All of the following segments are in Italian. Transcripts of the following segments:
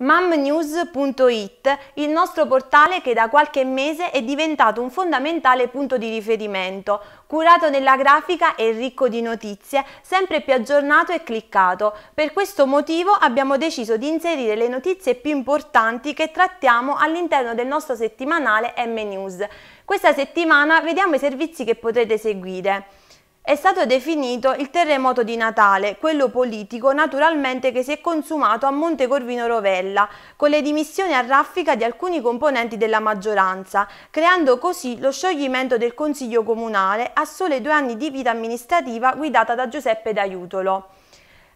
mamnews.it, il nostro portale che da qualche mese è diventato un fondamentale punto di riferimento, curato nella grafica e ricco di notizie, sempre più aggiornato e cliccato. Per questo motivo abbiamo deciso di inserire le notizie più importanti che trattiamo all'interno del nostro settimanale M News. Questa settimana vediamo i servizi che potrete seguire è stato definito il terremoto di Natale, quello politico naturalmente che si è consumato a Monte Corvino Rovella, con le dimissioni a raffica di alcuni componenti della maggioranza, creando così lo scioglimento del Consiglio Comunale a sole due anni di vita amministrativa guidata da Giuseppe D'Aiutolo.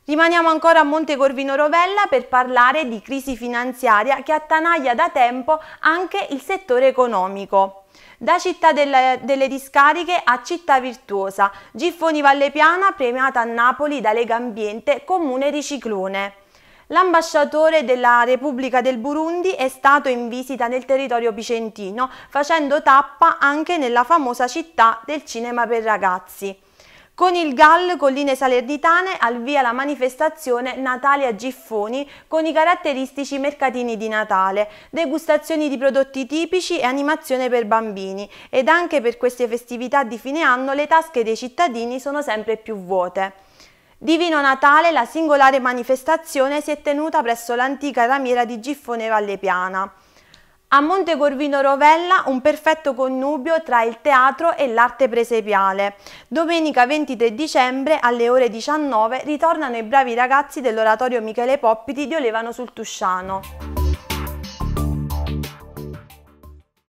Rimaniamo ancora a Monte Corvino Rovella per parlare di crisi finanziaria che attanaglia da tempo anche il settore economico. Da città delle, delle discariche a città virtuosa, Giffoni Valle Piana premiata a Napoli da Lega Ambiente, comune Riciclone. L'ambasciatore della Repubblica del Burundi è stato in visita nel territorio vicentino facendo tappa anche nella famosa città del cinema per ragazzi. Con il GAL Colline Salernitane al via la manifestazione Natalia Giffoni con i caratteristici mercatini di Natale, degustazioni di prodotti tipici e animazione per bambini ed anche per queste festività di fine anno le tasche dei cittadini sono sempre più vuote. Divino Natale, la singolare manifestazione si è tenuta presso l'antica ramiera di Giffone Vallepiana. A Monte Corvino Rovella un perfetto connubio tra il teatro e l'arte presepiale. Domenica 23 dicembre alle ore 19 ritornano i bravi ragazzi dell'oratorio Michele Poppiti di Olevano sul Tusciano.